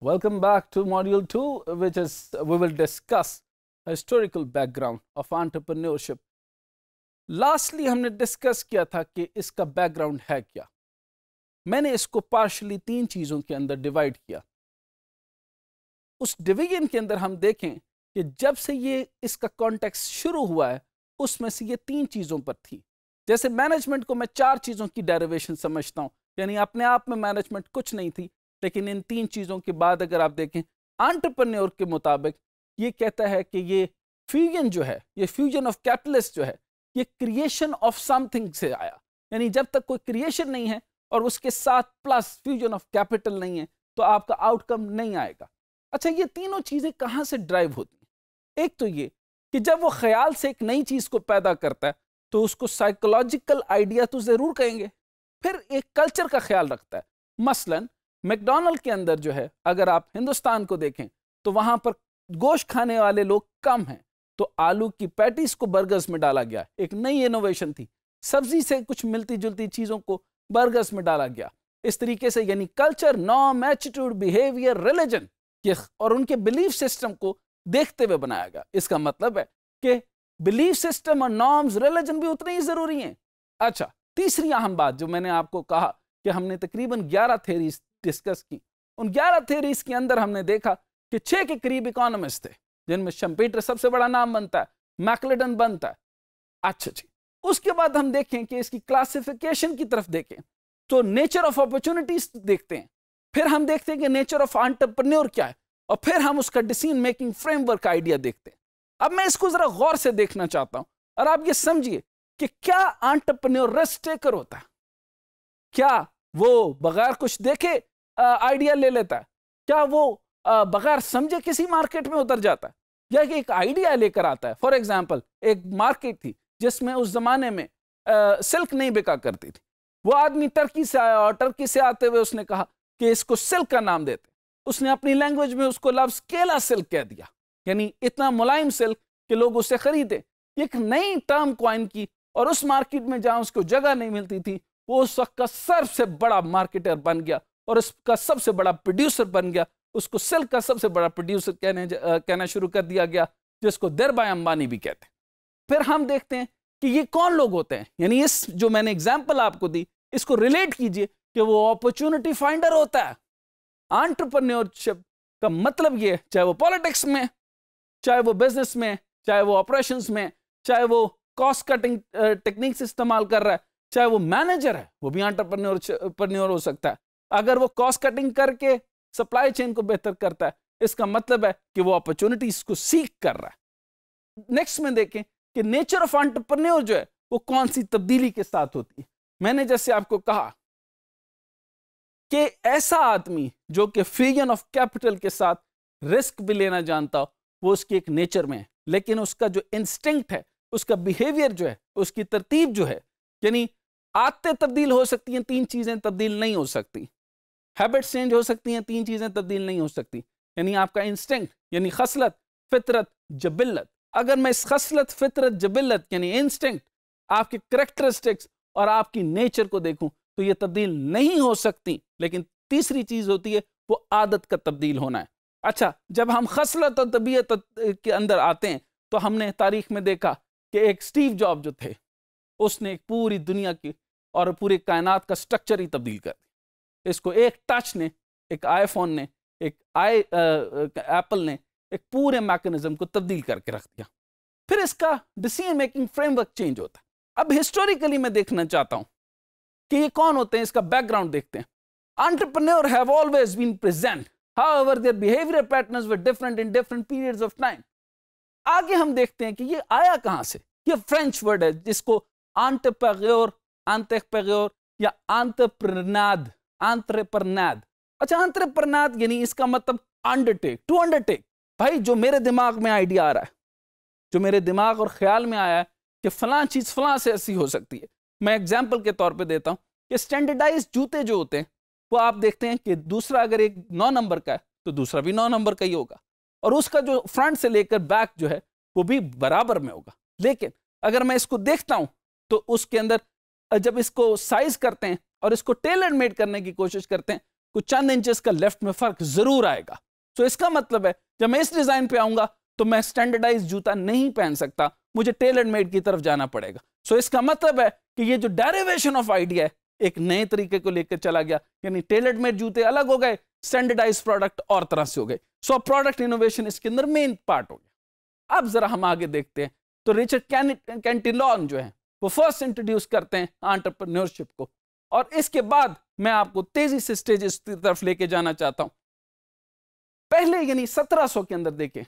Welcome back to module 2 which is we will discuss historical background of entrepreneurship. Lastly हमने discuss किया था कि इसका बैकग्राउंड है क्या मैंने इसको पार्शली तीन चीज़ों के अंदर डिवाइड किया उस डिवीजन के अंदर हम देखें कि जब से ये इसका कॉन्टेक्स शुरू हुआ है उसमें से ये तीन चीज़ों पर थी जैसे मैनेजमेंट को मैं चार चीज़ों की डेरिवेशन समझता हूँ यानी अपने आप में मैनेजमेंट कुछ नहीं थी लेकिन इन तीन चीज़ों के बाद अगर आप देखें आंट्रप्रन्योर के मुताबिक ये कहता है कि ये फ्यूजन जो है ये फ्यूजन ऑफ कैपिटलिस्ट जो है ये क्रिएशन ऑफ समथिंग से आया यानी जब तक कोई क्रिएशन नहीं है और उसके साथ प्लस फ्यूजन ऑफ कैपिटल नहीं है तो आपका आउटकम नहीं आएगा अच्छा ये तीनों चीज़ें कहाँ से ड्राइव होती हैं एक तो ये कि जब वो ख्याल से एक नई चीज़ को पैदा करता है तो उसको साइकोलॉजिकल आइडिया तो ज़रूर कहेंगे फिर एक कल्चर का ख्याल रखता है मसलन मैकडोनल्ड के अंदर जो है अगर आप हिंदुस्तान को देखें तो वहां पर गोश्त खाने वाले लोग कम हैं तो आलू की पैटीज को बर्गर्स में डाला गया एक नई इनोवेशन थी सब्जी से कुछ मिलती जुलती चीज़ों को बर्गर्स में डाला गया इस तरीके से यानी कल्चर नॉम एटीट्यूड बिहेवियर रिलीजन और उनके बिलीफ सिस्टम को देखते हुए बनाया गया इसका मतलब है कि बिलीफ सिस्टम और नॉर्म्स रिलीजन भी उतने ही ज़रूरी हैं अच्छा तीसरी अहम बात जो मैंने आपको कहा कि हमने तकरीबन 11 थेरीज डिस्कस की उन ग्यारह थेरीज के अंदर हमने देखा कि छह के करीब इकोनॉमिस्ट थे जिनमें शम्पीटर सबसे बड़ा नाम बनता है मैकलेडन बनता है अच्छा जी उसके बाद हम देखें कि इसकी क्लासिफिकेशन की तरफ देखें तो नेचर ऑफ अपॉर्चुनिटीज देखते हैं फिर हम देखते हैं कि नेचर ऑफ आंटरप्रन्योर क्या है और फिर हम उसका डिसीजन मेकिंग फ्रेमवर्क आइडिया देखते हैं अब मैं इसको जरा गौर से देखना चाहता हूं और आप ये समझिए कि क्या रिस्क टेकर होता है क्या वो बगैर कुछ देखे आइडिया ले लेता है क्या वो बगैर समझे किसी मार्केट में उतर जाता है या कि एक आइडिया लेकर आता है फॉर एग्जाम्पल एक मार्केट थी जिसमें उस ज़माने में आ, सिल्क नहीं बिका करती थी वो आदमी टर्की से आया और टर्की से आते हुए उसने कहा कि इसको सिल्क का नाम देते उसने अपनी लैंग्वेज में उसको लफ्ज केला सिल्क कह दिया यानी इतना मुलायम सिल्क कि लोग उसे खरीदे एक नई टर्म क्वाइन की और उस मार्केट में जहाँ उसको जगह नहीं मिलती थी वो उस वक्त का सबसे बड़ा मार्केटर बन गया और उसका सबसे बड़ा प्रोड्यूसर बन गया उसको सिल्क का सबसे बड़ा प्रोड्यूसर कहने आ, कहना शुरू कर दिया गया जिसको दरबाई अंबानी भी कहते हैं फिर हम देखते हैं कि ये कौन लोग होते हैं यानी इस जो मैंने एग्जाम्पल आपको दी इसको रिलेट कीजिए कि वो अपॉर्चुनिटी फाइंडर होता है आंट्रप्रन्योरशिप का मतलब ये चाहे वो पॉलिटिक्स में चाहे वो बिजनेस में चाहे वो ऑपरेशंस में चाहे वो कॉस्ट कटिंग टेक्निक्स इस्तेमाल कर रहा है चाहे वो मैनेजर है वो भी आंटरप्रन्योर हो सकता है अगर वो कॉस्ट कटिंग करके सप्लाई चेन को बेहतर करता है इसका मतलब है कि वो अपॉर्चुनिटीज को सीख कर रहा है नेक्स्ट में देखें कि नेचर ऑफ आंटरप्रन्योर जो है वो कौन सी तब्दीली के साथ होती है मैंने जैसे आपको कहा कि ऐसा आदमी जो कि फ्यूजन ऑफ कैपिटल के साथ रिस्क भी लेना जानता हो वो उसकी एक नेचर में है लेकिन उसका जो इंस्टिंक्ट है उसका बिहेवियर जो है उसकी तरतीब जो है यानी आदतें तब्दील हो सकती हैं तीन चीज़ें तब्दील नहीं हो सकती हैबिट्स चेंज हो सकती हैं तीन चीज़ें तब्दील नहीं हो सकती यानी आपका इंस्टिंक्ट यानी खसलत फितरत जबिल्लत अगर मैं इस खसलत फितरत जबिल्लत यानी इंस्टिंक्ट आपके करेक्टरिस्टिक्स और आपकी नेचर को देखूं तो ये तब्दील नहीं हो सकती लेकिन तीसरी चीज़ होती है वो आदत का तब्दील होना है अच्छा जब हम खसलत और तबीयत के अंदर आते हैं तो हमने तारीख में देखा कि एक स्टीव जॉब जो थे उसने पूरी दुनिया की और पूरे कायनात का स्ट्रक्चर ही तब्दील कर दिया इसको एक टच ने एक आईफोन ने एक आई एप्पल ने एक पूरे मैकेनिज्म को तब्दील करके रख दिया फिर इसका डिसीजन मेकिंग फ्रेमवर्क चेंज होता है अब हिस्टोरिकली मैं देखना चाहता हूं कि ये कौन होते हैं इसका बैकग्राउंड देखते हैं entrepreneur have always been present however their behavioral patterns were different in different periods of time आगे हम देखते हैं कि ये आया कहां से ये फ्रेंच वर्ड है जिसको entrepreneur, entrepreneur या अच्छा यानी इसका मतलब भाई जो मेरे दिमाग में आइडिया आ रहा है जो मेरे दिमाग और ख्याल में आया है कि फलां चीज़ फलां से ऐसी हो सकती है मैं एग्जाम्पल के तौर पे देता हूँ कि स्टैंडर्डाइज जूते जो होते हैं वो आप देखते हैं कि दूसरा अगर एक नौ नंबर का है तो दूसरा भी नौ नंबर का ही होगा और उसका जो फ्रंट से लेकर बैक जो है वो भी बराबर में होगा लेकिन अगर मैं इसको देखता हूँ तो उसके अंदर जब इसको साइज करते हैं और इसको टेलर मेड करने की कोशिश करते हैं कुछ चंद इंचेस का लेफ्ट में फर्क जरूर आएगा तो इसका मतलब है जब मैं इस डिजाइन पे आऊंगा तो मैं स्टैंडर्डाइज जूता नहीं पहन सकता मुझे टेलर मेड की तरफ जाना पड़ेगा सो इसका मतलब है कि ये जो डेरिवेशन ऑफ आइडिया है एक नए तरीके को लेकर चला गया यानी टेलर मेड जूते अलग हो गए स्टैंडर्डाइज प्रोडक्ट और तरह से हो गए सो प्रोडक्ट इनोवेशन इसके अंदर मेन पार्ट हो गया अब जरा हम आगे देखते हैं तो रिचर्ड कैंटिलॉन जो है वो फर्स्ट इंट्रोड्यूस करते हैं आंट्रप्रनोरशिप को और इसके बाद मैं आपको तेजी से स्टेज की तरफ लेके जाना चाहता हूं पहले यानी 1700 के अंदर देखें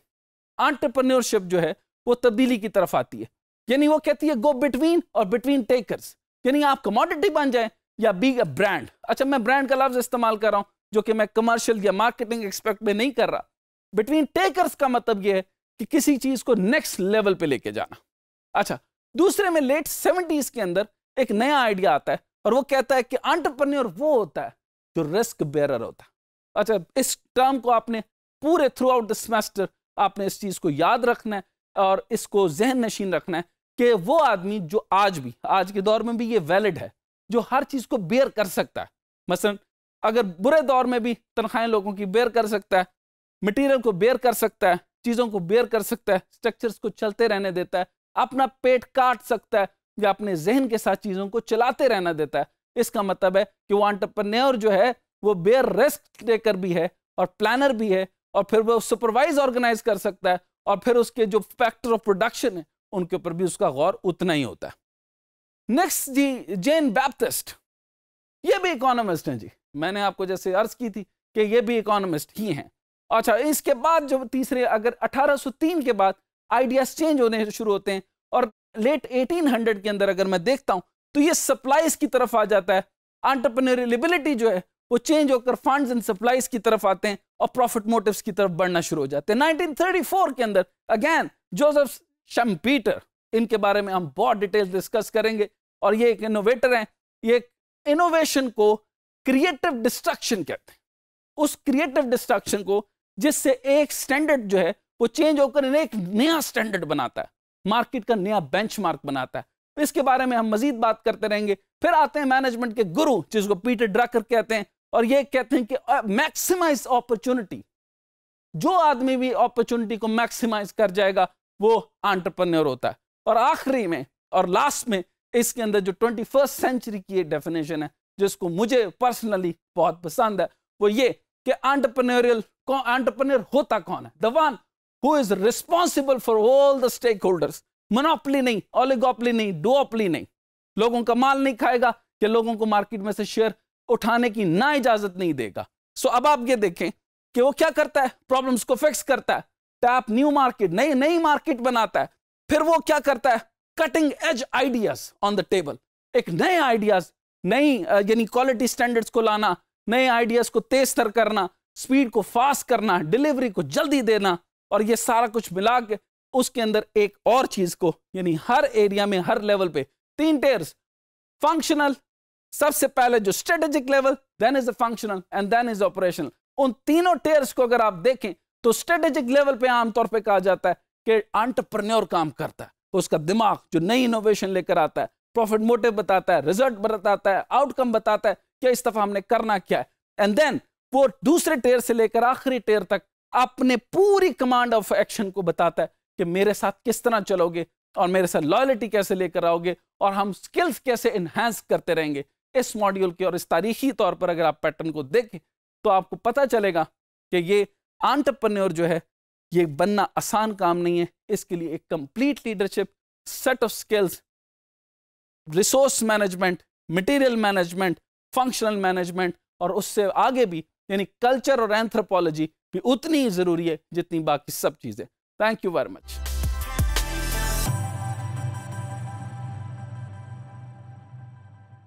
आंट्रप्रनोरशिप जो है वो तब्दीली की तरफ आती है यानी वो कहती है गो बिटवीन और बिटवीन टेकर्स यानी आप कमोडिटी बन जाए या बी अ ब्रांड अच्छा मैं ब्रांड का लफ्ज इस्तेमाल कर रहा हूं जो कि मैं कमर्शियल या मार्केटिंग एक्सपेक्ट में नहीं कर रहा बिटवीन टेकर्स का मतलब यह है कि किसी चीज को नेक्स्ट लेवल पे लेके जाना अच्छा दूसरे में लेट सेवेंटीज के अंदर एक नया आइडिया आता है और वो कहता है कि आंट्रप्रन्योर वो होता है जो रिस्क बेरर होता है अच्छा इस टर्म को आपने पूरे थ्रू आउट द सेमेस्टर आपने इस चीज़ को याद रखना है और इसको जहन नशीन रखना है कि वो आदमी जो आज भी आज के दौर में भी ये वैलिड है जो हर चीज़ को बेयर कर सकता है मसलन अगर बुरे दौर में भी तनख्वाहें लोगों की बेयर कर सकता है मटेरियल को बेयर कर सकता है चीज़ों को बेयर कर सकता है स्ट्रक्चर्स को चलते रहने देता है अपना पेट काट सकता है या अपने जहन के साथ चीज़ों को चलाते रहना देता है इसका मतलब है कि वो आंटरप्रन्योर जो है वो बेयर रिस्क टेकर भी है और प्लानर भी है और फिर वो सुपरवाइज ऑर्गेनाइज कर सकता है और फिर उसके जो फैक्टर ऑफ प्रोडक्शन है उनके ऊपर भी उसका गौर उतना ही होता है नेक्स्ट जी जेन बैप्टिस्ट ये भी इकोनॉमिस्ट हैं जी मैंने आपको जैसे अर्ज की थी कि ये भी इकोनॉमिस्ट ही हैं अच्छा इसके बाद जो तीसरे अगर 1803 के बाद आइडियाज चेंज होने शुरू होते हैं और लेट 1800 के अंदर अगर मैं देखता हूं तो ये सप्लाईज की तरफ आ जाता है आंटरप्रनरेबिलिटी जो है वो चेंज होकर फंड्स एंड सप्लाईज की तरफ आते हैं और प्रॉफिट मोटिव्स की तरफ बढ़ना शुरू हो जाते हैं 1934 के अंदर अगेन जोसेफ शम्पीटर इनके बारे में हम बहुत डिटेल डिस्कस करेंगे और ये एक इनोवेटर है ये इनोवेशन को क्रिएटिव डिस्ट्रक्शन कहते हैं उस क्रिएटिव डिस्ट्रक्शन को जिससे एक स्टैंडर्ड जो है वो चेंज होकर इन्हें एक नया स्टैंडर्ड बनाता है मार्केट का नया बेंचमार्क बनाता है तो इसके बारे में हम मजीद बात करते रहेंगे फिर आते हैं मैनेजमेंट के गुरु जिसको पीटर ड्रकर कहते हैं और ये कहते हैं कि मैक्सिमाइज अपॉर्चुनिटी जो आदमी भी अपॉर्चुनिटी को मैक्सिमाइज कर जाएगा वो आंट्रप्रन्योर होता है और आखिरी में और लास्ट में इसके अंदर जो ट्वेंटी फर्स्ट सेंचुरी की डेफिनेशन है जिसको मुझे पर्सनली बहुत पसंद है वो ये कि आंट्रप्रनोरियल आंट्रप्रनर होता कौन है the one is responsible for all the stakeholders monopoly नहीं ऑलिगोपली नहीं डुओपली नहीं लोगों का माल नहीं खाएगा या लोगों को मार्केट में से शेयर उठाने की ना इजाजत नहीं देगा सो so, अब आप ये देखें कि वो क्या करता है प्रॉब्लम्स को फिक्स करता है टैप न्यू मार्केट नई नई मार्केट बनाता है फिर वो क्या करता है cutting edge ideas on the table एक नए आइडियाज नई यानी क्वालिटी स्टैंडर्ड्स को लाना नए आइडियाज को तेज तर करना स्पीड को फास्ट करना डिलीवरी को जल्दी देना और ये सारा कुछ मिला के उसके अंदर एक और चीज को यानी हर एरिया में हर लेवल पे तीन टेयर्स फंक्शनल सबसे पहले जो strategic level then is functional and then is operational उन तीनों टेयर्स को अगर आप देखें तो स्ट्रेटेजिक लेवल पे आमतौर पे कहा जाता है कि एंटरप्रेन्योर काम करता है तो उसका दिमाग जो नई इनोवेशन लेकर आता है प्रॉफिट मोटिव बताता है रिजल्ट बताता है आउटकम बताता है कि इस दफा हमने करना क्या है एंड देन वो दूसरे टेयर से लेकर आखिरी टेयर तक अपने पूरी कमांड ऑफ एक्शन को बताता है कि मेरे साथ किस तरह चलोगे और मेरे साथ लॉयलिटी कैसे लेकर आओगे और हम स्किल्स कैसे इन्हेंस करते रहेंगे इस मॉड्यूल के और इस तारीखी तौर पर अगर आप पैटर्न को देखें तो आपको पता चलेगा कि ये आंटरप्रन्योर जो है ये बनना आसान काम नहीं है इसके लिए एक complete leadership set of skills resource management material management functional management और उससे आगे भी यानी कल्चर और एंथ्रोपोलॉजी भी उतनी ही ज़रूरी है जितनी बाकी सब चीज़ें थैंक यू वेरी मच